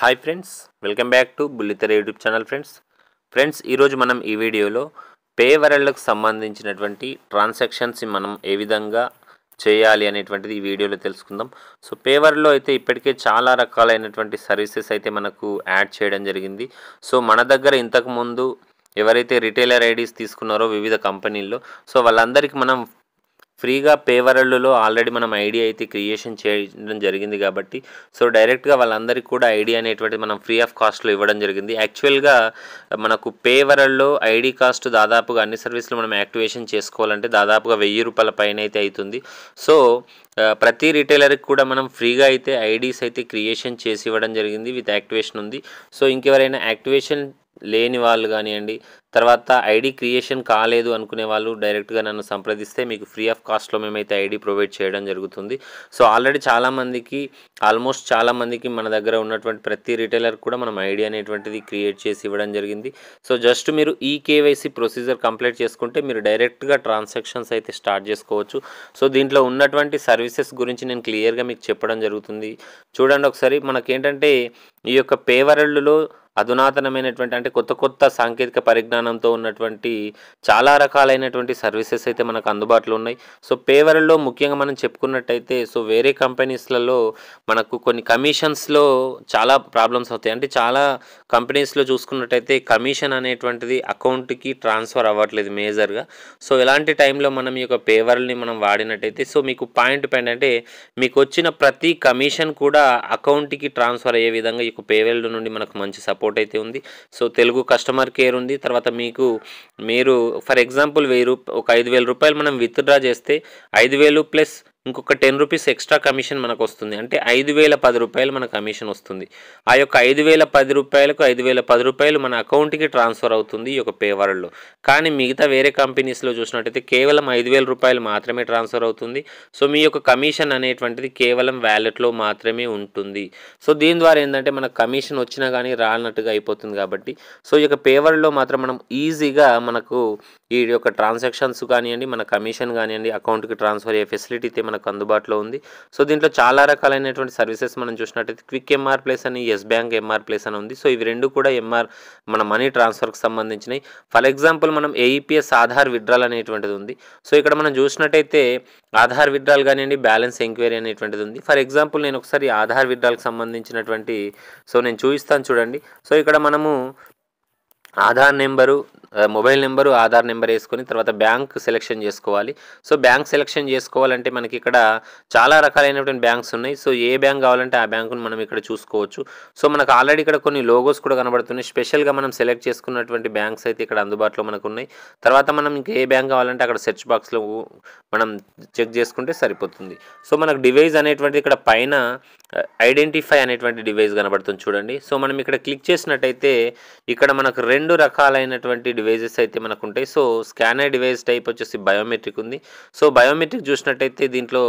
hi friends welcome back to Bullitera YouTube channel friends friends ఈరోజు మనం ఈ వీడియోలో పే వరల్డ్కి సంబంధించినటువంటి ట్రాన్సాక్షన్స్ మనం ఏ విధంగా చేయాలి అనేటువంటిది ఈ వీడియోలో తెలుసుకుందాం సో పేవర్లో అయితే ఇప్పటికే చాలా రకాలైనటువంటి సర్వీసెస్ అయితే మనకు యాడ్ చేయడం జరిగింది సో మన దగ్గర ఇంతకుముందు ఎవరైతే రిటైలర్ ఐడీస్ తీసుకున్నారో వివిధ కంపెనీల్లో సో వాళ్ళందరికీ మనం ఫ్రీగా పేవరళ్ళులో ఆల్రెడీ మనం ఐడియా అయితే క్రియేషన్ చేయడం జరిగింది కాబట్టి సో డైరెక్ట్గా వాళ్ళందరికీ కూడా ఐడియా అనేటువంటిది మనం ఫ్రీ ఆఫ్ కాస్ట్లో ఇవ్వడం జరిగింది యాక్చువల్గా మనకు పేవరల్లో ఐడి కాస్ట్ దాదాపుగా అన్ని సర్వీసులు మనం యాక్టివేషన్ చేసుకోవాలంటే దాదాపుగా వెయ్యి రూపాయల పైన అయితే అవుతుంది సో ప్రతి రిటైలర్కి కూడా మనం ఫ్రీగా అయితే ఐడీస్ అయితే క్రియేషన్ చేసి ఇవ్వడం జరిగింది విత్ యాక్టివేషన్ ఉంది సో ఇంకెవరైనా యాక్టివేషన్ లేని వాళ్ళు కానివ్వండి తర్వాత ఐడి క్రియేషన్ కాలేదు అనుకునే వాళ్ళు డైరెక్ట్గా నన్ను సంప్రదిస్తే మీకు ఫ్రీ ఆఫ్ కాస్ట్లో మేమైతే ఐడి ప్రొవైడ్ చేయడం జరుగుతుంది సో ఆల్రెడీ చాలామందికి ఆల్మోస్ట్ చాలామందికి మన దగ్గర ఉన్నటువంటి ప్రతి రిటైలర్ కూడా మనం ఐడి అనేటువంటిది క్రియేట్ చేసి ఇవ్వడం జరిగింది సో జస్ట్ మీరు ఈ కేవైసీ ప్రొసీజర్ కంప్లీట్ చేసుకుంటే మీరు డైరెక్ట్గా ట్రాన్సాక్షన్స్ అయితే స్టార్ట్ చేసుకోవచ్చు సో దీంట్లో ఉన్నటువంటి సర్వీసెస్ గురించి నేను క్లియర్గా మీకు చెప్పడం జరుగుతుంది చూడండి ఒకసారి మనకేంటంటే ఈ యొక్క పేవరళ్ళులో అధునాతనమైనటువంటి అంటే కొత్త కొత్త సాంకేతిక పరిజ్ఞానంతో ఉన్నటువంటి చాలా రకాలైనటువంటి సర్వీసెస్ అయితే మనకు అందుబాటులో ఉన్నాయి సో పేవర్లో ముఖ్యంగా మనం చెప్పుకున్నట్టయితే సో వేరే కంపెనీస్లలో మనకు కొన్ని కమిషన్స్లో చాలా ప్రాబ్లమ్స్ అవుతాయి అంటే చాలా కంపెనీస్లో చూసుకున్నట్టయితే కమిషన్ అనేటువంటిది అకౌంట్కి ట్రాన్స్ఫర్ అవ్వట్లేదు మేజర్గా సో ఇలాంటి టైంలో మనం ఈ యొక్క పేవర్ని మనం వాడినట్టయితే సో మీకు పాయింట్ పాయింట్ అంటే మీకు వచ్చిన ప్రతి కమిషన్ కూడా అకౌంట్కి ట్రాన్స్ఫర్ అయ్యే విధంగా ఈ యొక్క పేవర్ల నుండి మనకు మంచి సపోర్ట్ సపోర్ట్ అయితే ఉంది సో తెలుగు కస్టమర్ కేర్ ఉంది తర్వాత మీకు మీరు ఫర్ ఎగ్జాంపుల్ వెయ్యి రూప ఒక ఐదు వేల రూపాయలు మనం విత్డ్రా చేస్తే ఐదు వేలు ప్లస్ ఇంకొక టెన్ రూపీస్ ఎక్స్ట్రా కమిషన్ మనకు వస్తుంది అంటే ఐదు వేల పది రూపాయలు మన కమిషన్ వస్తుంది ఆ యొక్క ఐదు వేల పది రూపాయలకు ఐదు వేల పది రూపాయలు మన అకౌంట్కి ట్రాన్స్ఫర్ అవుతుంది ఈ యొక్క పేవరల్లో కానీ మిగతా వేరే కంపెనీస్లో చూసినట్టయితే కేవలం ఐదు వేల రూపాయలు మాత్రమే ట్రాన్స్ఫర్ అవుతుంది సో మీ యొక్క కమిషన్ అనేటువంటిది కేవలం వ్యాలెట్లో మాత్రమే ఉంటుంది సో దీని ద్వారా ఏంటంటే మన కమిషన్ వచ్చినా కానీ రానట్టుగా అయిపోతుంది కాబట్టి సో ఈ యొక్క పేవర్లో మాత్రం మనం ఈజీగా మనకు ఈ యొక్క ట్రాన్సాక్షన్స్ కానివ్వండి మన కమిషన్ కానివ్వండి అకౌంట్కి ట్రాన్స్ఫర్ అయ్యే ఫెసిలిటీ మనకు అందుబాటులో ఉంది సో దీంట్లో చాలా రకాలైనటువంటి సర్వీసెస్ మనం చూసినట్టయితే క్విక్ ఎంఆర్ ప్లేస్ అని ఎస్ బ్యాంక్ ఎంఆర్ ప్లేస్ అని ఉంది సో ఇవి రెండు కూడా ఎంఆర్ మన మనీ ట్రాన్స్ఫర్కి సంబంధించినవి ఫర్ ఎగ్జాంపుల్ మనం ఏఈపిఎస్ e ఆధార్ విడ్రాల్ అనేటువంటిది ఉంది సో ఇక్కడ మనం చూసినట్టయితే ఆధార్ విడ్రాల్ కానివ్వండి బ్యాలెన్స్ ఎంక్వైరీ అనేటువంటిది ఉంది ఫర్ ఎగ్జాంపుల్ నేను ఒకసారి ఆధార్ విడ్రాల్కి సంబంధించినటువంటి సో నేను చూపిస్తాను చూడండి సో ఇక్కడ మనము Aadhaar number mobile number Aadhaar number వేసుకొని తర్వాత బ్యాంక్ సెలెక్షన్ చేసుకోవాలి సో బ్యాంక్ సెలెక్షన్ చేసుకోవాలంటే మనకి ఇక్కడ చాలా రకాలైనటువంటి బ్యాంక్స్ ఉన్నాయి సో ఏ బ్యాంక్ కావాలంటే ఆ బ్యాంకును మనం ఇక్కడ చూసుకోవచ్చు సో మనకు ఆల్రెడీ ఇక్కడ కొన్ని లోగోస్ కూడా కనబడుతున్నాయి స్పెషల్గా మనం సెలెక్ట్ చేసుకున్నటువంటి బ్యాంక్స్ అయితే ఇక్కడ అందుబాటులో మనకు ఉన్నాయి తర్వాత మనం ఇంకా ఏ బ్యాంక్ కావాలంటే అక్కడ సెర్చ్ బాక్స్లో మనం చెక్ చేసుకుంటే సరిపోతుంది సో మనకు డివైస్ అనేటువంటి ఇక్కడ పైన ఐడెంటిఫై అనేటువంటి డివైస్ కనబడుతుంది చూడండి సో మనం ఇక్కడ క్లిక్ చేసినట్టయితే ఇక్కడ మనకు రెండు రకాలైనటువంటి డివైజెస్ అయితే మనకు ఉంటాయి సో స్కానర్ డివైస్ టైప్ వచ్చేసి బయోమెట్రిక్ ఉంది సో బయోమెట్రిక్ చూసినట్టయితే దీంట్లో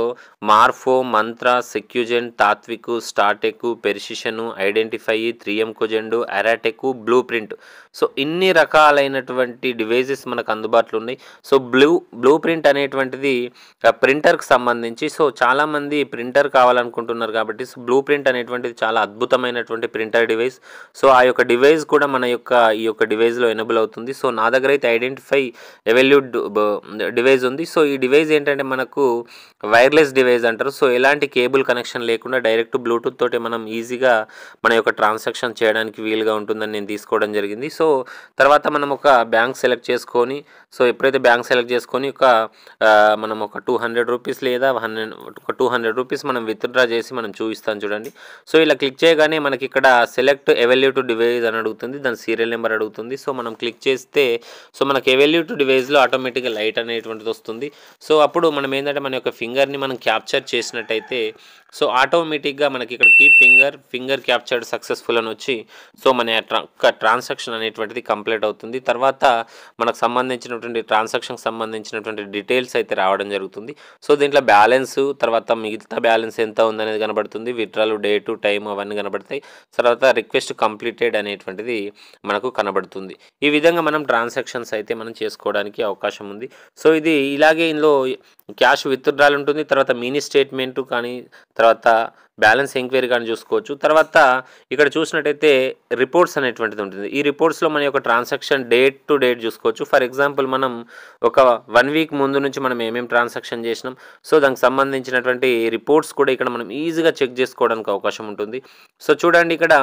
Morpho Mantra SecuGen Tatvik Startek precision identify three M Cogent Aratek blue print so ఇన్ని రకాలైనటువంటి డివైజెస్ మనకు అందుబాటులో ఉన్నాయి సో బ్లూ బ్లూ ప్రింట్ అనేటువంటిది ప్రింటర్కి సంబంధించి సో చాలామంది ప్రింటర్ కావాలనుకుంటున్నారు కాబట్టి సో బ్లూ ప్రింట్ అనేటువంటిది చాలా అద్భుతమైనటువంటి ప్రింటర్ డివైస్ సో ఆ యొక్క డివైస్ కూడా మన యొక్క ఈ యొక్క డివైజ్లో ఎనబుల్ అవుతుంది సో నా దగ్గర అయితే ఐడెంటిఫై ఎవెల్యూడ్ డివైజ్ ఉంది సో ఈ డివైజ్ ఏంటంటే మనకు వైర్లెస్ డివైజ్ అంటారు సో ఎలాంటి కేబుల్ కనెక్షన్ లేకుండా డైరెక్ట్ బ్లూటూత్ తోటి మనం ఈజీగా మన యొక్క ట్రాన్సాక్షన్ చేయడానికి వీలుగా ఉంటుందని నేను తీసుకోవడం జరిగింది సో తర్వాత మనం ఒక బ్యాంక్ సెలెక్ట్ చేసుకొని సో ఎప్పుడైతే బ్యాంక్ సెలెక్ట్ చేసుకొని ఒక మనం ఒక టూ హండ్రెడ్ రూపీస్ లేదా హండ్రెడ్ ఒక టూ హండ్రెడ్ రూపీస్ మనం విత్డ్రా చేసి మనం చూపిస్తాం చూడండి సో ఇలా క్లిక్ చేయగానే మనకి ఇక్కడ సెలెక్ట్ ఎవెల్యూ టు డివైజ్ అని అడుగుతుంది దాని సీరియల్ నెంబర్ అడుగుతుంది సో మనం క్లిక్ చేసి ఇస్తే సో మనకు టు డివైస్లో ఆటోమేటిక్గా లైట్ అనేటువంటిది వస్తుంది సో అప్పుడు మనం ఏంటంటే మన యొక్క ఫింగర్ని మనం క్యాప్చర్ చేసినట్టయితే సో ఆటోమేటిక్గా మనకి ఇక్కడ కీ ఫింగర్ ఫింగర్ క్యాప్చర్డ్ సక్సెస్ఫుల్ అని వచ్చి సో మన యొక్క ట్రాన్సాక్షన్ అనేటువంటిది కంప్లీట్ అవుతుంది తర్వాత మనకు సంబంధించినటువంటి ట్రాన్సాక్షన్కి సంబంధించినటువంటి డీటెయిల్స్ అయితే రావడం జరుగుతుంది సో దీంట్లో బ్యాలెన్స్ తర్వాత మిగతా బ్యాలెన్స్ ఎంత ఉందనేది కనబడుతుంది విత్డ్రాల్ డేటు టైం అవన్నీ కనబడతాయి తర్వాత రిక్వెస్ట్ కంప్లీటెడ్ అనేటువంటిది మనకు కనబడుతుంది ఈ విధంగా మనం ట్రాన్సాక్షన్స్ అయితే మనం చేసుకోవడానికి అవకాశం ఉంది సో ఇది ఇలాగే ఇందులో క్యాష్ విత్డ్రాల్ ఉంటుంది తర్వాత మినీ స్టేట్మెంట్ కానీ తర్వాత బ్యాలెన్స్ ఎంక్వైరీ కానీ చూసుకోవచ్చు తర్వాత ఇక్కడ చూసినట్టయితే రిపోర్ట్స్ అనేటువంటిది ఉంటుంది ఈ రిపోర్ట్స్లో మన యొక్క ట్రాన్సాక్షన్ డేట్ టు డేట్ చూసుకోవచ్చు ఫర్ ఎగ్జాంపుల్ మనం ఒక వన్ వీక్ ముందు నుంచి మనం ఏమేమి ట్రాన్సాక్షన్ చేసినాం సో దానికి సంబంధించినటువంటి రిపోర్ట్స్ కూడా ఇక్కడ మనం ఈజీగా చెక్ చేసుకోవడానికి అవకాశం ఉంటుంది సో చూడండి ఇక్కడ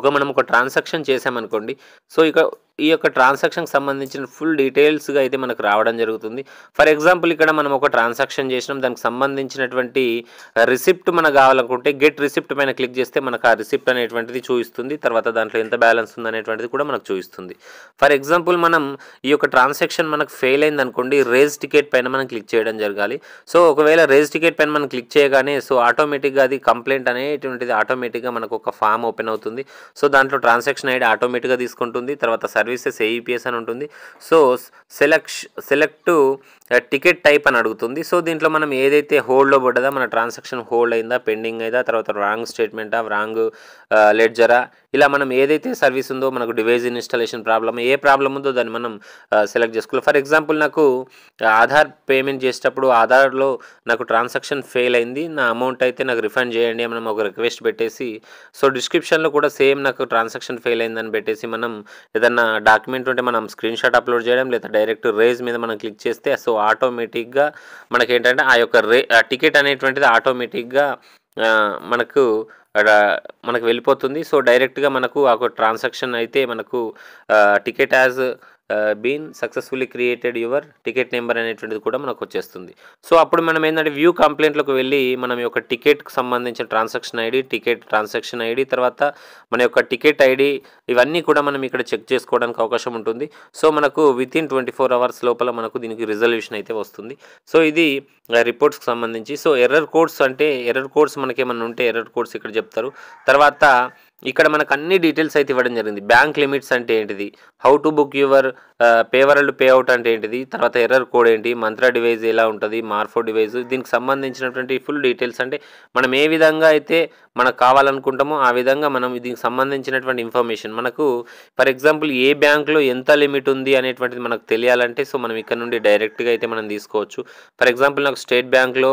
ఒక మనం ఒక ట్రాన్సాక్షన్ చేసామనుకోండి సో ఇక ఈ యొక్క ట్రాన్సాక్షన్కి సంబంధించిన ఫుల్ డీటెయిల్స్గా అయితే మనకు రావడం జరుగుతుంది ఫర్ ఎగ్జాంపుల్ ఇక్కడ మనం ఒక ట్రాన్సాక్షన్ చేసినాం దానికి సంబంధించినటువంటి రిసిప్ట్ మనకు కావాలనుకుంటే గెట్ రిసిప్ట్ పైన క్లిక్ చేస్తే మనకు ఆ రిసిప్ట్ అనేటువంటిది చూపిస్తుంది తర్వాత దాంట్లో ఎంత బ్యాలెన్స్ ఉందనేటువంటిది అనేటువంటిది కూడా మనకు చూపిస్తుంది ఫర్ ఎగ్జాంపుల్ మనం ఈ యొక్క ట్రాన్సాక్షన్ మనకు ఫెయిల్ అయింది అనుకోండి రేజ్ టికెట్ పైన మనం క్లిక్ చేయడం జరగాలి సో ఒకవేళ రేజ్ టికెట్ పైన మనం క్లిక్ చేయగానే సో ఆటోమేటిక్గా అది కంప్లైంట్ అనేటువంటిది ఆటోమేటిక్గా మనకు ఒక ఫామ్ ఓపెన్ అవుతుంది సో దాంట్లో ట్రాన్సాక్షన్ ఐడి ఆటోమేటిక్గా తీసుకుంటుంది తర్వాత సర్వీసెస్ ఏఈపిఎస్ e అని ఉంటుంది so select select ticket type అని అడుగుతుంది సో దీంట్లో మనం ఏదైతే హోల్డ్లో పడ్డదా మన ట్రాన్సాక్షన్ హోల్డ్ అయిందా పెండింగ్ అయిందా తర్వాత రాంగ్ స్టేట్మెంటా రాంగ్ లెడ్జరా ఇలా మనం ఏదైతే సర్వీస్ ఉందో మనకు డివైజ్ ఇన్స్టాలేషన్ ప్రాబ్లమ్ ఏ ప్రాబ్లం ఉందో దాన్ని మనం సెలెక్ట్ చేసుకోవాలి ఫర్ ఎగ్జాంపుల్ నాకు ఆధార్ పేమెంట్ చేసేటప్పుడు ఆధార్లో నాకు ట్రాన్సాక్షన్ ఫెయిల్ అయింది నా అమౌంట్ అయితే నాకు రిఫండ్ చేయండి మనం ఒక రిక్వెస్ట్ పెట్టేసి సో డిస్క్రిప్షన్లో కూడా సేమ్ నాకు ట్రాన్సాక్షన్ ఫెయిల్ అయిందని పెట్టేసి మనం ఏదన్నా డాక్యుమెంట్ ఉంటే మనం స్క్రీన్ షాట్ అప్లోడ్ చేయడం లేదా డైరెక్ట్ రేజ్ మీద మనం క్లిక్ చేస్తే సో ఆటోమేటిక్గా మనకేంటంటే ఆ యొక్క రే టికెట్ అనేటువంటిది ఆటోమేటిక్గా మనకు మనకు వెళ్ళిపోతుంది సో డైరెక్ట్గా మనకు ఆ ట్రాన్సాక్షన్ అయితే మనకు ticket has been successfully created your ticket number అనేటువంటిది కూడా మనకు వచ్చేస్తుంది సో అప్పుడు మనం ఏంటంటే వ్యూ కంప్లైంట్లకు వెళ్ళి మనం యొక్క టికెట్కి సంబంధించిన transaction ID ticket transaction ID తర్వాత మన యొక్క టికెట్ ఐడి ఇవన్నీ కూడా మనం ఇక్కడ చెక్ చేసుకోవడానికి అవకాశం ఉంటుంది సో మనకు within twenty four hours లోపల మనకు దీనికి రిజల్యూషన్ అయితే వస్తుంది సో ఇది రిపోర్ట్స్కి సంబంధించి సో ఎర్రర్ కోడ్స్ అంటే ఎర్రర్ కోడ్స్ మనకేమన్నా ఉంటే ఎర్రర్ కోడ్స్ ఇక్కడ చెప్తారు తర్వాత ఇక్కడ మనకు అన్ని డీటెయిల్స్ అయితే ఇవ్వడం జరిగింది బ్యాంక్ లిమిట్స్ అంటే ఏంటిది how to book your Payworld payout అంటే ఏంటిది తర్వాత ఎర్రర్ కోడ్ ఏంటి మంత్ర డివైజ్ ఎలా ఉంటుంది మార్ఫో డివైజ్ దీనికి సంబంధించినటువంటి ఫుల్ డీటెయిల్స్ అంటే మనం ఏ విధంగా అయితే మనకు కావాలనుకుంటామో ఆ విధంగా మనం దీనికి సంబంధించినటువంటి ఇన్ఫర్మేషన్ మనకు ఫర్ ఎగ్జాంపుల్ ఏ బ్యాంక్లో ఎంత లిమిట్ ఉంది అనేటువంటిది మనకు తెలియాలంటే సో మనం ఇక్కడ నుండి డైరెక్ట్గా అయితే మనం తీసుకోవచ్చు ఫర్ ఎగ్జాంపుల్ నాకు స్టేట్ బ్యాంక్లో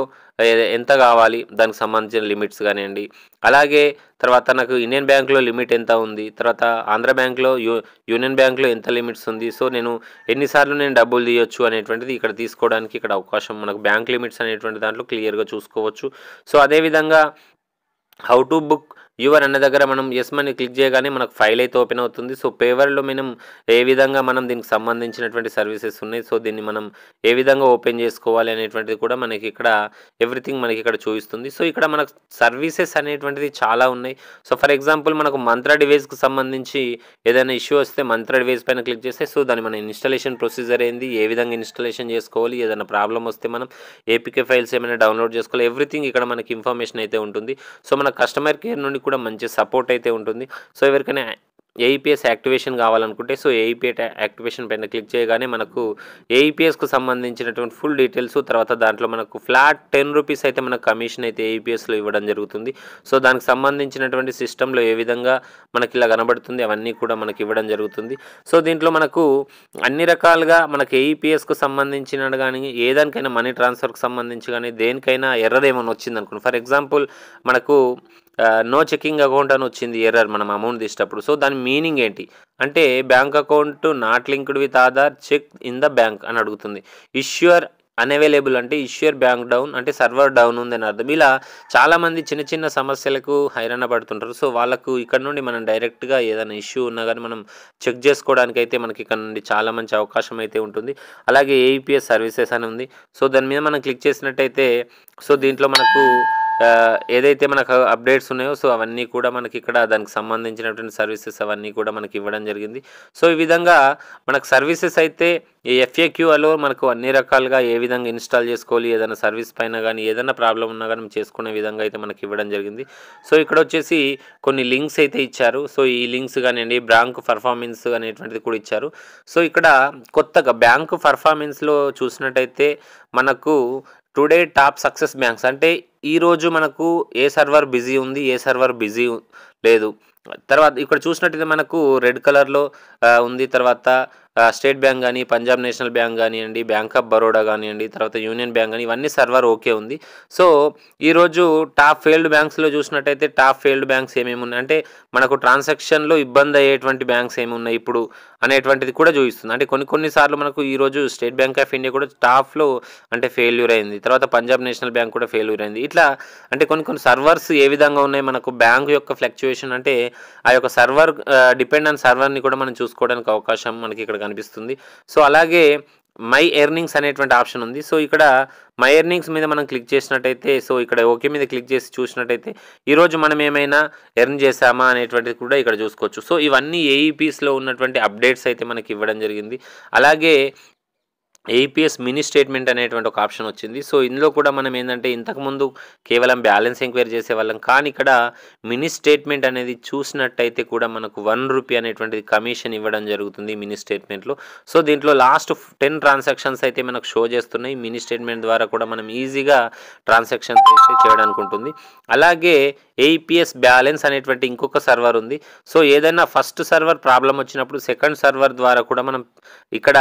ఎంత కావాలి దానికి సంబంధించిన లిమిట్స్ కానివ్వండి అలాగే తర్వాత నాకు ఇండియన్ బ్యాంక్లో లిమిట్ ఎంత ఉంది తర్వాత ఆంధ్ర బ్యాంక్లో యూ యూనియన్ బ్యాంక్లో ఎంత లిమిట్స్ ఉంది సో నేను ఎన్నిసార్లు నేను డబ్బులు తీయొచ్చు అనేటువంటిది ఇక్కడ తీసుకోవడానికి ఇక్కడ అవకాశం మనకు బ్యాంక్ లిమిట్స్ అనేటువంటి దాంట్లో క్లియర్గా చూసుకోవచ్చు సో అదేవిధంగా హౌ టు బుక్ యువర్ అన్న దగ్గర మనం ఎస్ మని క్లిక్ చేయగానే మనకు ఫైల్ అయితే ఓపెన్ అవుతుంది సో పేవర్లో మనం ఏ విధంగా మనం దీనికి సంబంధించినటువంటి సర్వీసెస్ ఉన్నాయి సో దీన్ని మనం ఏ విధంగా ఓపెన్ చేసుకోవాలి అనేటువంటిది కూడా మనకి ఇక్కడ ఎవ్రీథింగ్ మనకి ఇక్కడ చూపిస్తుంది సో ఇక్కడ మనకు సర్వీసెస్ అనేటువంటిది చాలా ఉన్నాయి సో ఫర్ ఎగ్జాంపుల్ మనకు మంత్ర డివైస్కి సంబంధించి ఏదైనా ఇష్యూ వస్తే మంత్ర డివైస్ పైన క్లిక్ చేస్తే సో దాన్ని మన ఇన్స్టాలేషన్ ప్రొసీజర్ ఏంది ఏ విధంగా ఇన్స్టాలేషన్ చేసుకోవాలి ఏదైనా ప్రాబ్లం వస్తే మనం ఏపీకే ఫైల్స్ ఏమైనా డౌన్లోడ్ చేసుకోవాలి ఎవ్రీథింగ్ ఇక్కడ మనకి ఇన్ఫర్మేషన్ అయితే ఉంటుంది సో మన కస్టమర్ కేర్ నుండి కూడా మంచి సపోర్ట్ అయితే ఉంటుంది సో ఎవరికైనా ఏఈపిఎస్ e యాక్టివేషన్ కావాలనుకుంటే సో ఏఈపిఎస్ e యాక్టివేషన్ పైన క్లిక్ చేయగానే మనకు ఏఈపిఎస్కు e సంబంధించినటువంటి ఫుల్ డీటెయిల్స్ తర్వాత దాంట్లో మనకు ఫ్లాట్ టెన్ రూపీస్ అయితే మనకు కమిషన్ అయితే ఏఈపిఎస్లో ఇవ్వడం జరుగుతుంది సో దానికి సంబంధించినటువంటి సిస్టంలో ఏ విధంగా మనకి ఇలా కనబడుతుంది అవన్నీ కూడా మనకి ఇవ్వడం జరుగుతుంది సో దీంట్లో మనకు అన్ని రకాలుగా మనకి ఏఈపిఎస్కు సంబంధించిన కానీ ఏదానికైనా మనీ ట్రాన్స్ఫర్కి సంబంధించి కానీ దేనికైనా ఏమైనా వచ్చింది అనుకోండి ఫర్ ఎగ్జాంపుల్ మనకు నో చెకింగ్ అకౌంట్ అని వచ్చింది ఎర్రర్ మనం అమౌంట్ తీసేటప్పుడు సో దాని మీనింగ్ ఏంటి అంటే bank account not linked with Aadhaar check in the bank అని అడుగుతుంది ఇష్యూర్ అనవైలబుల్ అంటే ఇష్యూర్ బ్యాంక్ డౌన్ అంటే సర్వర్ డౌన్ ఉంది అని అర్థం ఇలా చాలామంది చిన్న చిన్న సమస్యలకు హైరాణ పడుతుంటారు సో వాళ్ళకు ఇక్కడ నుండి మనం డైరెక్ట్గా ఏదైనా ఇష్యూ ఉన్నా కానీ మనం చెక్ చేసుకోవడానికి అయితే మనకి ఇక్కడ నుండి చాలా మంచి అవకాశం అయితే ఉంటుంది అలాగే ఏఈపిఎస్ సర్వీసెస్ అని ఉంది సో దాని మీద మనం క్లిక్ చేసినట్టయితే సో దీంట్లో మనకు ఏదైతే మనకు అప్డేట్స్ ఉన్నాయో సో అవన్నీ కూడా మనకి ఇక్కడ దానికి సంబంధించినటువంటి సర్వీసెస్ అవన్నీ కూడా మనకి ఇవ్వడం జరిగింది సో ఈ విధంగా మనకు సర్వీసెస్ అయితే ఈ ఎఫ్ఏక్యూలో మనకు అన్ని రకాలుగా ఏ విధంగా ఇన్స్టాల్ చేసుకోవాలి ఏదైనా సర్వీస్ పైన కానీ ఏదైనా ప్రాబ్లం ఉన్నా కానీ చేసుకునే విధంగా అయితే మనకి ఇవ్వడం జరిగింది సో ఇక్కడ వచ్చేసి కొన్ని లింక్స్ అయితే ఇచ్చారు సో ఈ లింక్స్ కానివ్వండి బ్యాంక్ పర్ఫార్మెన్స్ అనేటువంటిది కూడా ఇచ్చారు సో ఇక్కడ కొత్తగా బ్యాంకు పర్ఫార్మెన్స్లో చూసినట్టయితే మనకు టుడే టాప్ సక్సెస్ బ్యాంక్స్ అంటే ఈరోజు మనకు ఏ సర్వర్ బిజీ ఉంది ఏ సర్వర్ బిజీ లేదు తర్వాత ఇక్కడ చూసినట్టయితే మనకు రెడ్ కలర్లో ఉంది తర్వాత స్టేట్ బ్యాంక్ కానీ పంజాబ్ నేషనల్ బ్యాంక్ కానివ్వండి బ్యాంక్ ఆఫ్ బరోడా కానివ్వండి తర్వాత యూనియన్ బ్యాంక్ కానీ ఇవన్నీ సర్వర్ ఓకే ఉంది సో ఈరోజు టాప్ ఫెయిల్డ్ బ్యాంక్స్లో చూసినట్టయితే టాప్ ఫెయిల్డ్ బ్యాంక్స్ ఏమేమి ఉన్నాయి అంటే మనకు ట్రాన్సాక్షన్లో ఇబ్బంది అయ్యేటువంటి బ్యాంక్స్ ఏమి ఉన్నాయి ఇప్పుడు అనేటువంటిది కూడా చూపిస్తుంది అంటే కొన్ని కొన్నిసార్లు మనకు ఈరోజు స్టేట్ బ్యాంక్ ఆఫ్ ఇండియా కూడా టాప్లో అంటే ఫెయిల్యూర్ అయింది తర్వాత పంజాబ్ నేషనల్ బ్యాంక్ కూడా ఫెయిల్యూర్ అయింది ఇట్లా అంటే కొన్ని కొన్ని సర్వర్స్ ఏ విధంగా ఉన్నాయి మనకు బ్యాంక్ యొక్క ఫ్లక్చుయేషన్ అంటే ఆ యొక్క సర్వర్ డిపెండ్ ఆన్ సర్వర్ని కూడా మనం చూసుకోవడానికి అవకాశం మనకి ఇక్కడ కనిపిస్తుంది సో అలాగే మై ఎర్నింగ్స్ అనేటువంటి ఆప్షన్ ఉంది సో ఇక్కడ మై ఎర్నింగ్స్ మీద మనం క్లిక్ చేసినట్టయితే సో ఇక్కడ ఓకే మీద క్లిక్ చేసి చూసినట్టయితే ఈరోజు మనం ఏమైనా ఎర్న్ చేసామా అనేటువంటిది కూడా ఇక్కడ చూసుకోవచ్చు సో ఇవన్నీ ఏఈపీస్లో e ఉన్నటువంటి అప్డేట్స్ అయితే మనకి ఇవ్వడం జరిగింది అలాగే ఏపీఎస్ మినీ స్టేట్మెంట్ అనేటువంటి ఒక ఆప్షన్ వచ్చింది సో ఇందులో కూడా మనం ఏంటంటే ఇంతకుముందు కేవలం బ్యాలెన్స్ ఎంక్వైరీ చేసేవాళ్ళం కానీ ఇక్కడ మినీ స్టేట్మెంట్ అనేది చూసినట్టయితే కూడా మనకు వన్ రూపీ అనేటువంటిది కమిషన్ ఇవ్వడం జరుగుతుంది మినీ స్టేట్మెంట్లో సో దీంట్లో లాస్ట్ టెన్ ట్రాన్సాక్షన్స్ అయితే మనకు షో చేస్తున్నాయి మినీ స్టేట్మెంట్ ద్వారా కూడా మనం ఈజీగా ట్రాన్సాక్షన్స్ అయితే చేయడానికి ఉంటుంది అలాగే ఏపీఎస్ బ్యాలెన్స్ అనేటువంటి ఇంకొక సర్వర్ ఉంది సో ఏదైనా ఫస్ట్ సర్వర్ ప్రాబ్లం వచ్చినప్పుడు సెకండ్ సర్వర్ ద్వారా కూడా మనం ఇక్కడ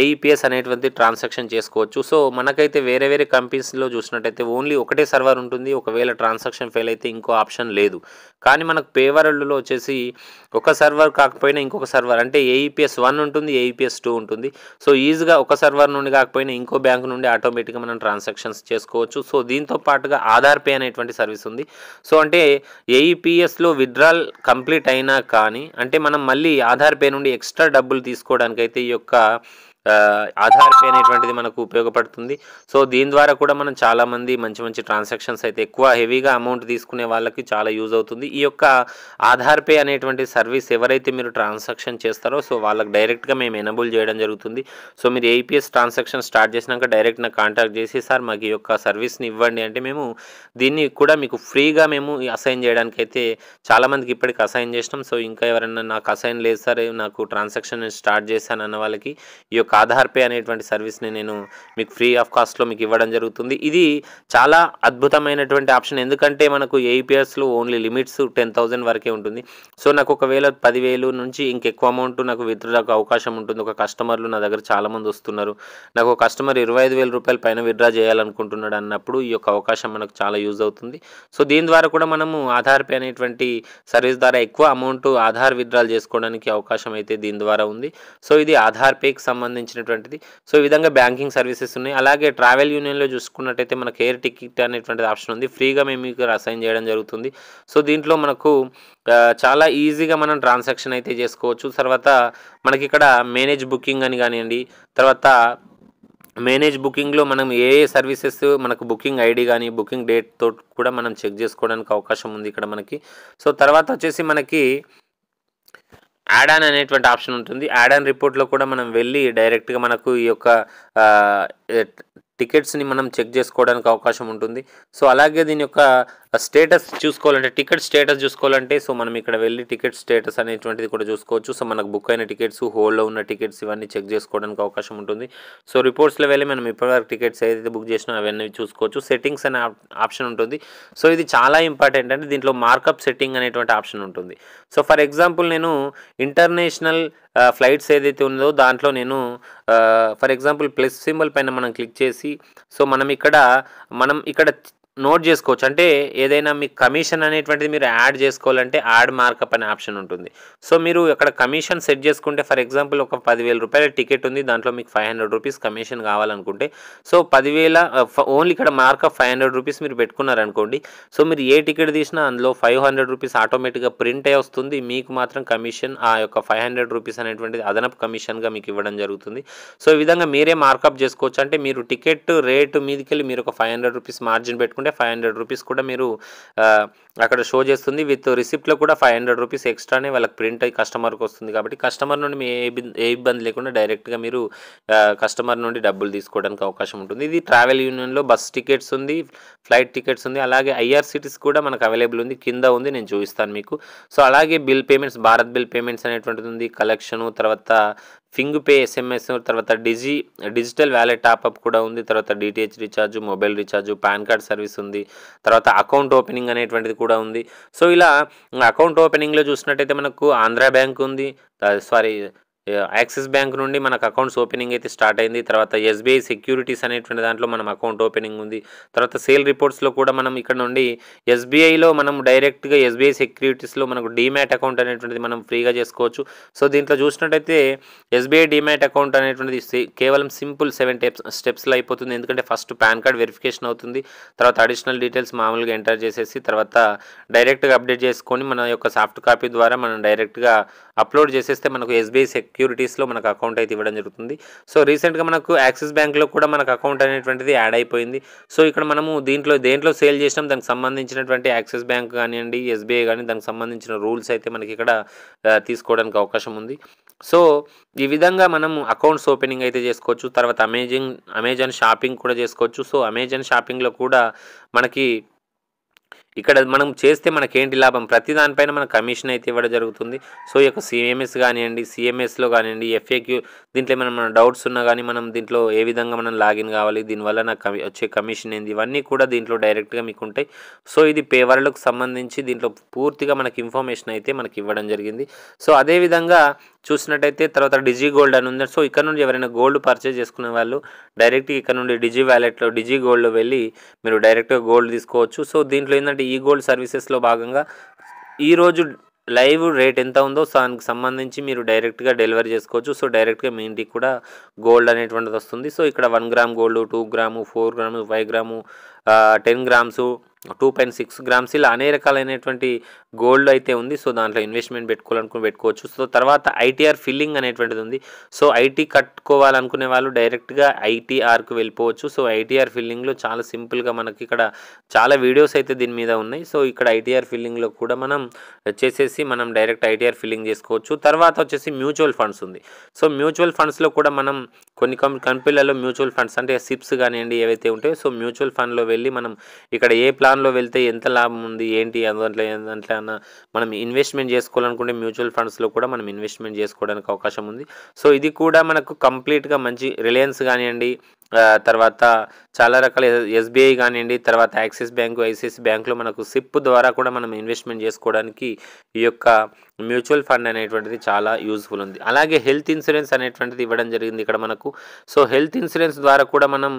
ఏఈపిఎస్ అనేటువంటి అనేటువంటి ట్రాన్సాక్షన్ చేసుకోవచ్చు సో మనకైతే వేరే వేరే కంపెనీస్లో చూసినట్టయితే ఓన్లీ ఒకటే సర్వర్ ఉంటుంది ఒకవేళ ట్రాన్సాక్షన్ ఫెయిల్ అయితే ఇంకో ఆప్షన్ లేదు కానీ మనకు పేవరల్డ్లో వచ్చేసి ఒక సర్వర్ కాకపోయినా ఇంకొక సర్వర్ అంటే ఏఈపిఎస్ వన్ ఉంటుంది ఏఈపిఎస్ టూ ఉంటుంది సో ఈజీగా ఒక సర్వర్ నుండి కాకపోయినా ఇంకో బ్యాంక్ నుండి ఆటోమేటిక్గా మనం ట్రాన్సాక్షన్స్ చేసుకోవచ్చు సో దీంతో పాటుగా ఆధార్ పే అనేటువంటి సర్వీస్ ఉంది సో అంటే ఏఈపిఎస్లో విత్డ్రాల్ కంప్లీట్ అయినా కానీ అంటే మనం మళ్ళీ ఆధార్ పే నుండి ఎక్స్ట్రా డబ్బులు తీసుకోవడానికైతే ఈ యొక్క ఆధార్ పే అనేటువంటిది మనకు ఉపయోగపడుతుంది సో దీని ద్వారా కూడా మనం చాలామంది మంచి మంచి ట్రాన్సాక్షన్స్ అయితే ఎక్కువ హెవీగా అమౌంట్ తీసుకునే వాళ్ళకి చాలా యూజ్ అవుతుంది ఈ యొక్క ఆధార్ పే అనేటువంటి సర్వీస్ ఎవరైతే మీరు ట్రాన్సాక్షన్ చేస్తారో సో వాళ్ళకి డైరెక్ట్గా మేము ఎనబుల్ చేయడం జరుగుతుంది సో మీరు ఏపీఎస్ ట్రాన్సాక్షన్ స్టార్ట్ చేసినాక డైరెక్ట్ నాకు కాంటాక్ట్ చేసి సార్ మాకు ఈ యొక్క సర్వీస్ని ఇవ్వండి అంటే మేము దీన్ని కూడా మీకు ఫ్రీగా మేము అసైన్ చేయడానికి అయితే చాలామందికి ఇప్పటికి అసైన్ చేసినాం సో ఇంకా ఎవరైనా నాకు అసైన్ లేదు సార్ నాకు ట్రాన్సాక్షన్ స్టార్ట్ చేశాను అన్న వాళ్ళకి ఈ యొక్క ఆధార్ పే అనేటువంటి సర్వీస్ని నేను మీకు ఫ్రీ ఆఫ్ కాస్ట్లో మీకు ఇవ్వడం జరుగుతుంది ఇది చాలా అద్భుతమైనటువంటి ఆప్షన్ ఎందుకంటే మనకు ఏపీఎస్లో ఓన్లీ లిమిట్స్ టెన్ థౌజండ్ వరకే ఉంటుంది సో నాకు ఒకవేళ పదివేలు నుంచి ఇంకెక్కువ అమౌంట్ నాకు విత్డ్రాకు అవకాశం ఉంటుంది ఒక కస్టమర్లు నా దగ్గర చాలామంది వస్తున్నారు నాకు ఒక కస్టమర్ ఇరవై ఐదు వేల రూపాయల పైన విత్డ్రా చేయాలనుకుంటున్నాడు అన్నప్పుడు ఈ యొక్క అవకాశం మనకు చాలా యూజ్ అవుతుంది సో దీని ద్వారా కూడా మనము ఆధార్ పే అనేటువంటి సర్వీస్ ద్వారా ఎక్కువ అమౌంట్ ఆధార్ విత్డ్రాల్ చేసుకోవడానికి అవకాశం అయితే దీని ద్వారా ఉంది సో ఇది ఆధార్ పేకి సంబంధించి సంబంధించినటువంటిది సో ఈ విధంగా బ్యాంకింగ్ సర్వీసెస్ ఉన్నాయి అలాగే ట్రావెల్ యూనియన్లో చూసుకున్నట్టయితే మనకు ఎయిర్ టికెట్ అనేటువంటిది ఆప్షన్ ఉంది ఫ్రీగా మేము మీకు అసైన్ చేయడం జరుగుతుంది సో దీంట్లో మనకు చాలా ఈజీగా మనం ట్రాన్సాక్షన్ అయితే చేసుకోవచ్చు తర్వాత మనకి ఇక్కడ మేనేజ్ బుకింగ్ అని కానివ్వండి తర్వాత మేనేజ్ బుకింగ్లో మనం ఏ ఏ సర్వీసెస్ మనకు బుకింగ్ ఐడి కానీ బుకింగ్ డేట్ కూడా మనం చెక్ చేసుకోవడానికి అవకాశం ఉంది ఇక్కడ మనకి సో తర్వాత వచ్చేసి మనకి యాడ్ ఆన్ అనేటువంటి ఆప్షన్ ఉంటుంది యాడ్ ఆన్ రిపోర్ట్లో కూడా మనం వెళ్ళి డైరెక్ట్గా మనకు ఈ యొక్క టికెట్స్ని మనం చెక్ చేసుకోవడానికి అవకాశం ఉంటుంది సో అలాగే దీని యొక్క స్టేటస్ చూసుకోవాలంటే టికెట్ స్టేటస్ చూసుకోవాలంటే సో మనం ఇక్కడ వెళ్ళి టికెట్ స్టేటస్ అనేటువంటిది కూడా చూసుకోవచ్చు సో మనకు బుక్ అయిన టికెట్స్ హోల్డ్లో ఉన్న టికెట్స్ ఇవన్నీ చెక్ చేసుకోవడానికి అవకాశం ఉంటుంది సో రిపోర్ట్స్లో వెళ్ళి మనం ఇప్పటివరకు టికెట్స్ ఏదైతే బుక్ చేసినా అవన్నీ చూసుకోవచ్చు సెట్టింగ్స్ అనే ఆప్షన్ ఉంటుంది సో ఇది చాలా ఇంపార్టెంట్ అంటే దీంట్లో మార్కప్ సెట్టింగ్ అనేటువంటి ఆప్షన్ ఉంటుంది సో ఫర్ ఎగ్జాంపుల్ నేను ఇంటర్నేషనల్ ఫ్లైట్స్ ఏదైతే ఉందో దాంట్లో నేను ఫర్ ఎగ్జాంపుల్ ప్లస్ సింబల్ పైన మనం క్లిక్ చేసి సో మనం ఇక్కడ మనం ఇక్కడ నోట్ చేసుకోవచ్చు అంటే ఏదైనా మీ కమిషన్ అనేటువంటిది మీరు యాడ్ చేసుకోవాలంటే యాడ్ మార్కప్ అనే ఆప్షన్ ఉంటుంది సో మీరు ఇక్కడ కమిషన్ సెట్ చేసుకుంటే ఫర్ ఎగ్జాంపుల్ ఒక పదివేల రూపాయల టికెట్ ఉంది దాంట్లో మీకు ఫైవ్ హండ్రెడ్ రూపీస్ కమిషన్ కావాలనుకుంటే సో పదివేల ఓన్లీ ఇక్కడ మార్కప్ ఫైవ్ హండ్రెడ్ రూపీస్ మీరు పెట్టుకున్నారనుకోండి సో మీరు ఏ టికెట్ తీసినా అందులో ఫైవ్ హండ్రెడ్ రూపీస్ ఆటోమేటిక్గా ప్రింట్ అయ్యి వస్తుంది మీకు మాత్రం కమిషన్ ఆ యొక్క ఫైవ్ హండ్రెడ్ రూపీస్ అనేటువంటిది అదనపు కమిషన్గా మీకు ఇవ్వడం జరుగుతుంది సో ఈ విధంగా మీరే మార్కప్ చేసుకోవచ్చు అంటే మీరు టికెట్ రేటు మీదకి వెళ్ళి మీరు ఒక ఫైవ్ హండ్రెడ్ రూపీస్ మార్జిన్ పెట్టుకుంటే తీసుకుంటే ఫైవ్ హండ్రెడ్ రూపీస్ కూడా మీరు అక్కడ షో చేస్తుంది విత్ రిసిప్ట్లో కూడా ఫైవ్ హండ్రెడ్ రూపీస్ ఎక్స్ట్రానే వాళ్ళకి ప్రింట్ అయ్యి కస్టమర్కి వస్తుంది కాబట్టి కస్టమర్ నుండి మీ ఏ ఇబ్బంది లేకుండా డైరెక్ట్గా మీరు కస్టమర్ నుండి డబ్బులు తీసుకోవడానికి అవకాశం ఉంటుంది ఇది ట్రావెల్ యూనియన్లో బస్ టికెట్స్ ఉంది ఫ్లైట్ టికెట్స్ ఉంది అలాగే ఐఆర్సిటీస్ కూడా మనకు అవైలబుల్ ఉంది కింద ఉంది నేను చూపిస్తాను మీకు సో అలాగే bill payments Bharat bill payments అనేటువంటిది ఉంది కలెక్షను తర్వాత ఫింగ్ పే ఎస్ఎంఎస్ తర్వాత డిజి డిజిటల్ వ్యాలెట్ టాప్అప్ కూడా ఉంది తర్వాత DTH recharge mobile recharge PAN card service ఉంది తర్వాత అకౌంట్ ఓపెనింగ్ అనేటువంటిది కూడా ఉంది సో ఇలా అకౌంట్ ఓపెనింగ్లో చూసినట్టయితే మనకు ఆంధ్ర బ్యాంక్ ఉంది సారీ యాక్సిస్ బ్యాంక్ నుండి మనకు అకౌంట్స్ ఓపెనింగ్ అయితే స్టార్ట్ అయింది తర్వాత ఎస్బీఐ సెక్యూరిటీస్ అనేటువంటి దాంట్లో మనం అకౌంట్ ఓపెనింగ్ ఉంది తర్వాత సేల్ రిపోర్ట్స్లో కూడా మనం ఇక్కడ నుండి ఎస్బీఐలో మనం డైరెక్ట్గా ఎస్బీఐ సెక్యూరిటీస్లో మనకు డీమ్యాట్ అకౌంట్ అనేటువంటిది మనం ఫ్రీగా చేసుకోవచ్చు సో దీంట్లో చూసినట్టయితే ఎస్బీఐ డీమ్యాట్ అకౌంట్ అనేటువంటిది కేవలం సింపుల్ సెవెన్ టెప్స్ స్టెప్స్లో అయిపోతుంది ఎందుకంటే ఫస్ట్ పాన్ కార్డ్ వెరిఫికేషన్ అవుతుంది తర్వాత అడిషనల్ డీటెయిల్స్ మామూలుగా ఎంటర్ చేసేసి తర్వాత డైరెక్ట్గా అప్డేట్ చేసుకొని మన యొక్క సాఫ్ట్ కాపీ ద్వారా మనం డైరెక్ట్గా అప్లోడ్ చేసేస్తే మనకు ఎస్బీఐ సెక్ సెక్యూరిటీస్లో మనకు అకౌంట్ అయితే ఇవ్వడం జరుగుతుంది సో రీసెంట్గా మనకు యాక్సిస్ బ్యాంక్లో కూడా మనకు అకౌంట్ అనేటువంటిది యాడ్ అయిపోయింది సో ఇక్కడ మనము దీంట్లో దేంట్లో సేల్ చేసినాం దానికి సంబంధించినటువంటి యాక్సిస్ బ్యాంక్ కానివ్వండి ఎస్బీఐ కానీ దానికి సంబంధించిన రూల్స్ అయితే మనకి ఇక్కడ తీసుకోవడానికి అవకాశం ఉంది సో ఈ విధంగా మనం అకౌంట్స్ ఓపెనింగ్ అయితే చేసుకోవచ్చు తర్వాత అమేజింగ్ అమెజాన్ షాపింగ్ కూడా చేసుకోవచ్చు సో అమెజాన్ షాపింగ్లో కూడా మనకి ఇక్కడ మనం చేస్తే మనకి ఏంటి లాభం ప్రతి దానిపైన మన కమిషన్ అయితే ఇవ్వడం జరుగుతుంది సో ఈ యొక్క సిఎంఎస్ కానివ్వండి సిఎంఎస్లో కానివ్వండి ఎఫ్ఏక్యూ దీంట్లో ఏమైనా మన డౌట్స్ ఉన్నా కానీ మనం దీంట్లో ఏ విధంగా మనం లాగిన్ కావాలి దీనివల్ల నాకు కమి వచ్చే కమిషన్ ఏంది ఇవన్నీ కూడా దీంట్లో డైరెక్ట్గా మీకు ఉంటాయి సో ఇది పేవర్లకు సంబంధించి దీంట్లో పూర్తిగా మనకి ఇన్ఫర్మేషన్ అయితే మనకి ఇవ్వడం జరిగింది సో అదేవిధంగా చూసినట్టయితే తర్వాత డిజీ గోల్డ్ అని ఉంది సో ఇక్కడ నుండి ఎవరైనా గోల్డ్ పర్చేజ్ చేసుకునే వాళ్ళు డైరెక్ట్గా ఇక్కడ నుండి డిజీ వ్యాలెట్లో డిజీ గోల్డ్లో వెళ్ళి మీరు డైరెక్ట్గా గోల్డ్ తీసుకోవచ్చు సో దీంట్లో ఏంటంటే ఈ గోల్డ్ సర్వీసెస్లో భాగంగా ఈరోజు లైవ్ రేట్ ఎంత ఉందో దానికి సంబంధించి మీరు డైరెక్ట్గా డెలివరీ చేసుకోవచ్చు సో డైరెక్ట్గా మీ ఇంటికి కూడా గోల్డ్ అనేటువంటిది వస్తుంది సో ఇక్కడ one gram gold two gram four gram five gram ten grams two point six grams ఇలా అనే రకాలైనటువంటి గోల్డ్ అయితే ఉంది సో దాంట్లో ఇన్వెస్ట్మెంట్ పెట్టుకోవాలనుకుని పెట్టుకోవచ్చు సో తర్వాత ఐటీఆర్ ఫిల్లింగ్ అనేటువంటిది ఉంది సో ఐటీ కట్టుకోవాలనుకునే వాళ్ళు డైరెక్ట్గా ఐటీఆర్కు వెళ్ళిపోవచ్చు సో ఐటీఆర్ ఫిల్లింగ్లో చాలా సింపుల్గా మనకి ఇక్కడ చాలా వీడియోస్ అయితే దీని మీద ఉన్నాయి సో ఇక్కడ ఐటీఆర్ ఫిల్లింగ్లో కూడా మనం చేసేసి మనం డైరెక్ట్ ఐటీఆర్ ఫిల్లింగ్ చేసుకోవచ్చు తర్వాత వచ్చేసి మ్యూచువల్ ఫండ్స్ ఉంది సో మ్యూచువల్ ఫండ్స్లో కూడా మనం కొన్ని కంపెనీలలో మ్యూచువల్ ఫండ్స్ అంటే సిప్స్ కానివ్వండి ఏవైతే ఉంటాయో సో మ్యూచువల్ ఫండ్లో వెళ్ళి మనం ఇక్కడ ఏ ప్లాన్లో వెళ్తే ఎంత లాభం ఉంది ఏంటి అందులో దాంట్లో అన్న మనం ఇన్వెస్ట్మెంట్ చేసుకోవాలనుకుంటే మ్యూచువల్ ఫండ్స్లో కూడా మనం ఇన్వెస్ట్మెంట్ చేసుకోవడానికి అవకాశం ఉంది సో ఇది కూడా మనకు కంప్లీట్గా మంచి రిలయన్స్ కానివ్వండి తర్వాత చాలా రకాల ఎస్బీఐ కానివ్వండి తర్వాత యాక్సిస్ బ్యాంకు ఐసిఐసి బ్యాంకులో మనకు సిప్ ద్వారా కూడా మనం ఇన్వెస్ట్మెంట్ చేసుకోవడానికి ఈ యొక్క మ్యూచువల్ ఫండ్ అనేటువంటిది చాలా యూజ్ఫుల్ ఉంది అలాగే హెల్త్ ఇన్సూరెన్స్ అనేటువంటిది ఇవ్వడం జరిగింది ఇక్కడ మనకు సో హెల్త్ ఇన్సూరెన్స్ ద్వారా కూడా మనం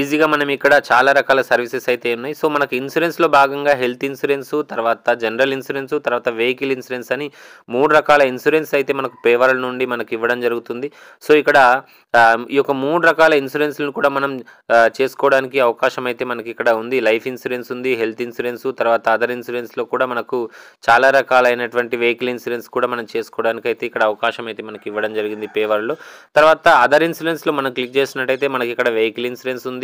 ఈజీగా మనం ఇక్కడ చాలా రకాల సర్వీసెస్ అయితే ఉన్నాయి సో మనకు ఇన్సూరెన్స్లో భాగంగా హెల్త్ ఇన్సూరెన్స్ తర్వాత జనరల్ ఇన్సూరెన్స్ తర్వాత వెహికల్ ఇన్సూరెన్స్ అని మూడు రకాల ఇన్సూరెన్స్ అయితే మనకు పేవరల నుండి మనకి ఇవ్వడం జరుగుతుంది సో ఇక్కడ ఈ యొక్క మూడు రకాల ఇన్సూరెన్స్లను కూడా మనం చేసుకోవడానికి అవకాశం అయితే మనకి ఇక్కడ ఉంది లైఫ్ ఇన్సూరెన్స్ ఉంది హెల్త్ ఇన్సూరెన్స్ తర్వాత అదర్ ఇన్సూరెన్స్లో కూడా మనకు చాలా రకాలైనటువంటి వెహికల్ ఇన్సూరెన్స్ కూడా మనం చేసుకోవడానికి అయితే ఇక్కడ అవకాశం అయితే మనకి ఇవ్వడం జరిగింది పేవర్లో తర్వాత అదర్ ఇన్సూరెన్స్లో మనం క్లిక్ చేసినట్టయితే మనకి ఇక్కడ వెహికల్ ఇన్సూరెన్స్ ఉంది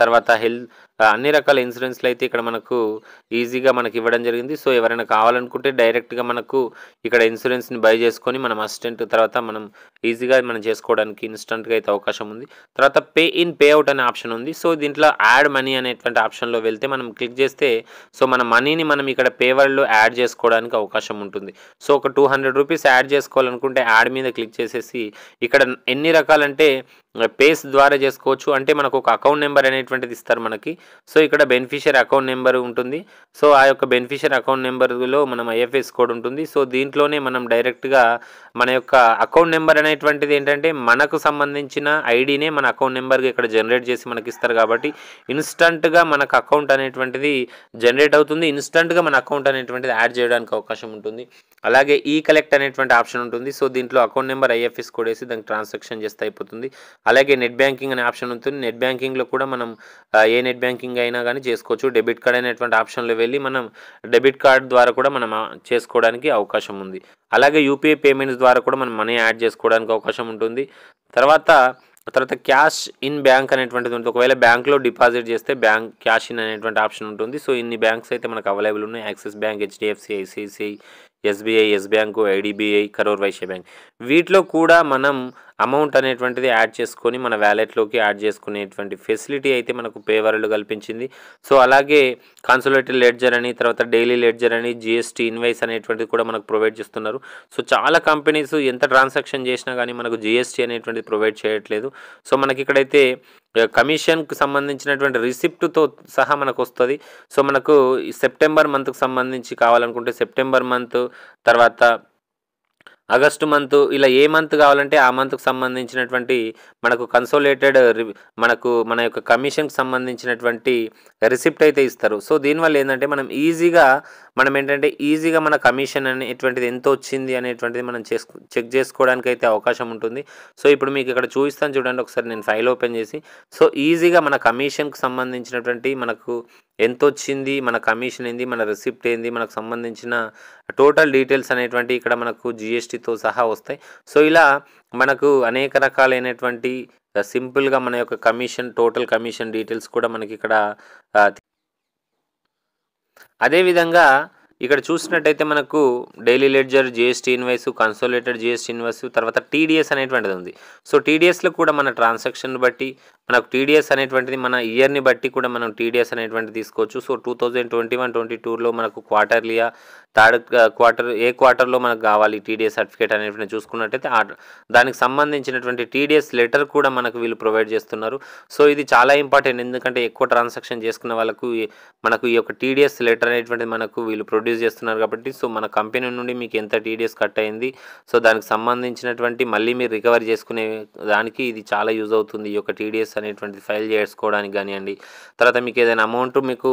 తర్వాత హెల్త్ అన్ని రకాల ఇన్సూరెన్స్లు అయితే ఇక్కడ మనకు ఈజీగా మనకి ఇవ్వడం జరిగింది సో ఎవరైనా కావాలనుకుంటే డైరెక్ట్గా మనకు ఇక్కడ ఇన్సూరెన్స్ని బై చేసుకొని మనం అసిస్టెంట్ తర్వాత మనం ఈజీగా మనం చేసుకోవడానికి ఇన్స్టంట్గా అయితే అవకాశం ఉంది తర్వాత పే ఇన్ పే అవుట్ అనే ఆప్షన్ ఉంది సో దీంట్లో యాడ్ మనీ అనేటువంటి ఆప్షన్లో వెళ్తే మనం క్లిక్ చేస్తే సో మన మనీని మనం ఇక్కడ పేవర్లో యాడ్ చేసుకోవడానికి అవకాశం ఉంటుంది సో ఒక టూ హండ్రెడ్ రూపీస్ యాడ్ చేసుకోవాలనుకుంటే యాడ్ మీద క్లిక్ చేసేసి ఇక్కడ ఎన్ని రకాలంటే పేస్ ద్వారా చేసుకోవచ్చు అంటే మనకు ఒక అకౌంట్ నెంబర్ నెంబర్ అనేటువంటిది ఇస్తారు మనకి సో ఇక్కడ బెనిఫిషియర్ అకౌంట్ నెంబర్ ఉంటుంది సో ఆ యొక్క బెనిఫిషియర్ అకౌంట్ నెంబర్లో మనం ఐఎఫ్ఎస్ కోడ్ ఉంటుంది సో దీంట్లోనే మనం డైరెక్ట్గా మన యొక్క అకౌంట్ నెంబర్ అనేటువంటిది ఏంటంటే మనకు సంబంధించిన ఐడినే మన అకౌంట్ నెంబర్గా ఇక్కడ జనరేట్ చేసి మనకి ఇస్తారు కాబట్టి ఇన్స్టంట్గా మనకు అకౌంట్ అనేటువంటిది జనరేట్ అవుతుంది ఇన్స్టంట్గా మన అకౌంట్ అనేటువంటిది యాడ్ చేయడానికి అవకాశం ఉంటుంది అలాగే ఈ కలెక్ట్ అనేటువంటి ఆప్షన్ ఉంటుంది సో దీంట్లో అకౌంట్ నెంబర్ ఐఎఫ్ఎస్ కోడ్ వేసి దానికి ట్రాన్సాక్షన్ చేస్తే అయిపోతుంది అలాగే నెట్ బ్యాంకింగ్ అనే ఆప్షన్ ఉంటుంది నెట్ బ్యాంకింగ్లో కూడా మనం ఏ నెట్ బ్యాంకింగ్ అయినా కానీ చేసుకోవచ్చు డెబిట్ కార్డ్ అనేటువంటి ఆప్షన్లో వెళ్ళి మనం డెబిట్ కార్డ్ ద్వారా కూడా మనం చేసుకోవడానికి అవకాశం ఉంది అలాగే యూపీఐ పేమెంట్స్ ద్వారా కూడా మనం మనీ యాడ్ చేసుకోవడానికి అవకాశం ఉంటుంది తర్వాత తర్వాత క్యాష్ ఇన్ బ్యాంక్ అనేటువంటిది ఉంటుంది ఒకవేళ బ్యాంక్లో డిపాజిట్ చేస్తే బ్యాంక్ క్యాష్ ఇన్ అనేటువంటి ఆప్షన్ ఉంటుంది సో ఇన్ని బ్యాంక్స్ అయితే మనకు అవైలబుల్ ఉన్నాయి Axis bank HDFC ICICI SBI Yes bank IDBI Karur Vysya bank వీటిలో కూడా మనం అమౌంట్ అనేటువంటిది యాడ్ చేసుకొని మన వ్యాలెట్లోకి యాడ్ చేసుకునేటువంటి ఫెసిలిటీ అయితే మనకు పే వరల్డ్ కల్పించింది సో అలాగే కాన్సులేటెడ్ లెడ్జర్ అని తర్వాత డైలీ లెడ్జర్ అని జిఎస్టీ ఇన్వైస్ అనేటువంటిది కూడా మనకు ప్రొవైడ్ చేస్తున్నారు సో చాలా కంపెనీస్ ఎంత ట్రాన్సాక్షన్ చేసినా కానీ మనకు జిఎస్టీ అనేటువంటిది ప్రొవైడ్ చేయట్లేదు సో మనకి ఇక్కడైతే కమిషన్కు సంబంధించినటువంటి రిసిప్ట్తో సహా మనకు వస్తుంది సో మనకు సెప్టెంబర్ మంత్కు సంబంధించి కావాలనుకుంటే సెప్టెంబర్ మంత్ తర్వాత ఆగస్టు మంత్ ఇలా ఏ మంత్ కావాలంటే ఆ మంత్కు సంబంధించినటువంటి మనకు కన్సోలేటెడ్ మనకు మన యొక్క కమిషన్కి సంబంధించినటువంటి రిసిప్ట్ అయితే ఇస్తారు సో దీనివల్ల ఏంటంటే మనం ఈజీగా మనం ఏంటంటే ఈజీగా మన కమిషన్ అనేటువంటిది ఎంత వచ్చింది అనేటువంటిది మనం చేసుకో చెక్ చేసుకోవడానికి అయితే అవకాశం ఉంటుంది సో ఇప్పుడు మీకు ఇక్కడ చూపిస్తాను చూడండి ఒకసారి నేను ఫైల్ ఓపెన్ చేసి సో ఈజీగా మన కమిషన్కి సంబంధించినటువంటి మనకు ఎంత వచ్చింది మన కమిషన్ ఏంది మన రిసిప్ట్ ఏంది మనకు సంబంధించిన టోటల్ డీటెయిల్స్ అనేటువంటి ఇక్కడ మనకు జిఎస్టీతో సహా వస్తాయి సో ఇలా మనకు అనేక రకాలైనటువంటి సింపుల్గా మన యొక్క కమిషన్ టోటల్ కమిషన్ డీటెయిల్స్ కూడా మనకి ఇక్కడ అదేవిధంగా ఇక్కడ చూసినట్టయితే మనకు daily ledger GST invoice consolidated GST invoice తర్వాత టీడీఎస్ అనేటువంటిది ఉంది సో టీడీఎస్లో కూడా మన ట్రాన్సాక్షన్ బట్టి మనకు టీడీఎస్ అనేటువంటిది మన ఇయర్ని బట్టి కూడా మనం టీడీఎస్ అనేటువంటిది తీసుకోవచ్చు so two thousand twenty one twenty టూలో మనకు క్వార్టర్లీయా థర్డ్ క్వార్టర్ ఏ క్వార్టర్లో మనకు కావాలి టీడీఎస్ సర్టిఫికేట్ అనేటువంటి చూసుకున్నట్టయితే దానికి సంబంధించినటువంటి టీడీఎస్ లెటర్ కూడా మనకు వీళ్ళు ప్రొవైడ్ చేస్తున్నారు సో ఇది చాలా ఇంపార్టెంట్ ఎందుకంటే ఎక్కువ ట్రాన్సాక్షన్ చేసుకున్న వాళ్ళకు మనకు ఈ యొక్క టీడీఎస్ లెటర్ అనేటువంటిది మనకు వీళ్ళు ప్రొడ్యూస్ చేస్తున్నారు కాబట్టి సో మన కంపెనీ నుండి మీకు ఎంత టీడీఎస్ కట్ అయింది సో దానికి సంబంధించినటువంటి మళ్ళీ మీరు రికవర్ చేసుకునే దానికి ఇది చాలా యూజ్ అవుతుంది ఈ యొక్క టీడీఎస్ అనేటువంటిది ఫైల్ చేసుకోవడానికి కానివ్వండి తర్వాత మీకు ఏదైనా అమౌంట్ మీకు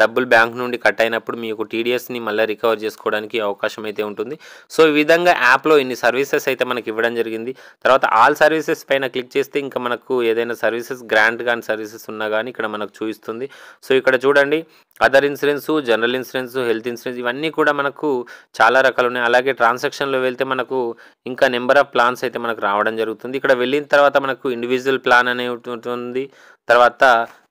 డబ్బులు బ్యాంక్ నుండి కట్ అయినప్పుడు మీకు టీడీఎస్ని మళ్ళీ మళ్ళీ రికవర్ చేసుకోవడానికి అవకాశం అయితే ఉంటుంది సో ఈ విధంగా యాప్లో ఇన్ని సర్వీసెస్ అయితే మనకి ఇవ్వడం జరిగింది తర్వాత ఆల్ సర్వీసెస్ పైన క్లిక్ చేస్తే ఇంకా మనకు ఏదైనా సర్వీసెస్ గ్రాంట్ కానీ సర్వీసెస్ ఉన్నా కానీ ఇక్కడ మనకు చూపిస్తుంది సో ఇక్కడ చూడండి other insurance general insurance health insurance ఇవన్నీ కూడా మనకు చాలా రకాలు ఉన్నాయి అలాగే ట్రాన్సాక్షన్లో వెళ్తే మనకు ఇంకా నెంబర్ ఆఫ్ ప్లాన్స్ అయితే మనకు రావడం జరుగుతుంది ఇక్కడ వెళ్ళిన తర్వాత మనకు ఇండివిజువల్ ప్లాన్ అనే ఉంటుంది తర్వాత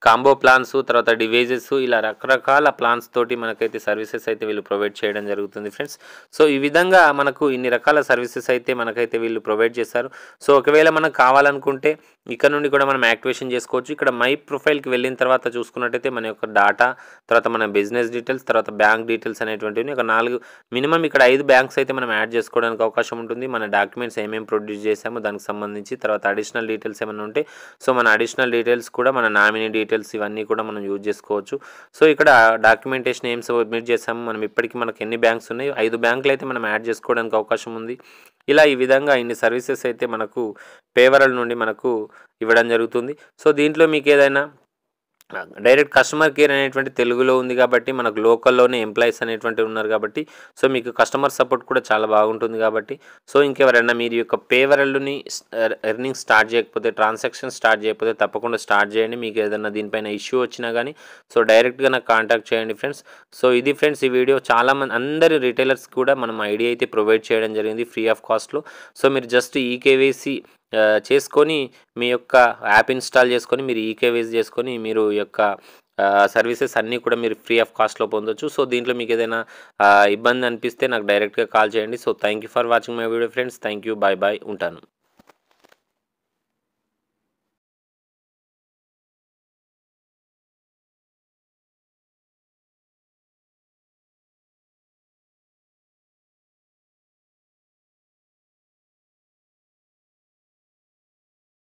కాంబో ప్లాన్స్ తర్వాత డివైజెస్ ఇలా రకరకాల ప్లాన్స్ తోటి మనకైతే సర్వీసెస్ అయితే వీళ్ళు ప్రొవైడ్ చేయడం జరుగుతుంది ఫ్రెండ్స్ సో ఈ విధంగా మనకు ఇన్ని రకాల సర్వీసెస్ అయితే మనకైతే వీళ్ళు ప్రొవైడ్ చేస్తారు సో ఒకవేళ మనకు కావాలనుకుంటే ఇక్కడ నుండి కూడా మనం యాక్టివేషన్ చేసుకోవచ్చు ఇక్కడ మై ప్రొఫైల్కి వెళ్ళిన తర్వాత చూసుకున్నట్టయితే మన యొక్క డాటా తర్వాత మన బిజినెస్ డీటెయిల్స్ తర్వాత బ్యాంక్ డీటెయిల్స్ అనేటువంటివి ఒక నాలుగు మినిమం ఇక్కడ ఐదు బ్యాంక్స్ అయితే మనం యాడ్ చేసుకోవడానికి అవకాశం ఉంటుంది మన డాక్యుమెంట్స్ ఏమేమి ప్రొడ్యూస్ చేసామో దానికి సంబంధించి తర్వాత అడిషనల్ డీటెయిల్స్ ఏమైనా ఉంటే సో మన అడిషనల్ డీటెయిల్స్ కూడా కూడా మన నామినీ డీటెయిల్స్ ఇవన్నీ కూడా మనం యూజ్ చేసుకోవచ్చు సో ఇక్కడ డాక్యుమెంటేషన్ ఏం సబ్మిట్ చేసాము మనం ఇప్పటికీ మనకు ఎన్ని బ్యాంక్స్ ఉన్నాయి ఐదు బ్యాంకులు అయితే మనం యాడ్ చేసుకోవడానికి అవకాశం ఉంది ఇలా ఈ విధంగా ఇన్ని సర్వీసెస్ అయితే మనకు పేవరల్ నుండి మనకు ఇవ్వడం జరుగుతుంది సో దీంట్లో మీకు ఏదైనా డైరెక్ట్ కస్టమర్ కేర్ అనేటువంటి తెలుగులో ఉంది కాబట్టి మనకు లోకల్లోనే ఎంప్లాయీస్ అనేటువంటివి ఉన్నారు కాబట్టి సో మీకు కస్టమర్ సపోర్ట్ కూడా చాలా బాగుంటుంది కాబట్టి సో ఇంకెవరైనా మీరు యొక్క పేవరల్ని ఎర్నింగ్ స్టార్ట్ చేయకపోతే ట్రాన్సాక్షన్ స్టార్ట్ చేయకపోతే తప్పకుండా స్టార్ట్ చేయండి మీకు ఏదైనా దీనిపైన ఇష్యూ వచ్చినా కానీ సో డైరెక్ట్గా నాకు కాంటాక్ట్ చేయండి ఫ్రెండ్స్ సో ఇది ఫ్రెండ్స్ ఈ వీడియో చాలా మంది అందరి రిటైలర్స్ కూడా మనం ఐడియా అయితే ప్రొవైడ్ చేయడం జరిగింది ఫ్రీ ఆఫ్ కాస్ట్లో సో మీరు జస్ట్ ఈకేవైసీ చేసుకొని మీ యొక్క యాప్ ఇన్స్టాల్ చేసుకొని మీరు ఈకేవేస్ చేసుకొని మీరు యొక్క సర్వీసెస్ అన్నీ కూడా మీరు ఫ్రీ ఆఫ్ కాస్ట్లో పొందొచ్చు సో దీంట్లో మీకు ఏదైనా ఇబ్బంది అనిపిస్తే నాకు డైరెక్ట్గా కాల్ చేయండి so thank you for watching my video friends thank you bye ఉంటాను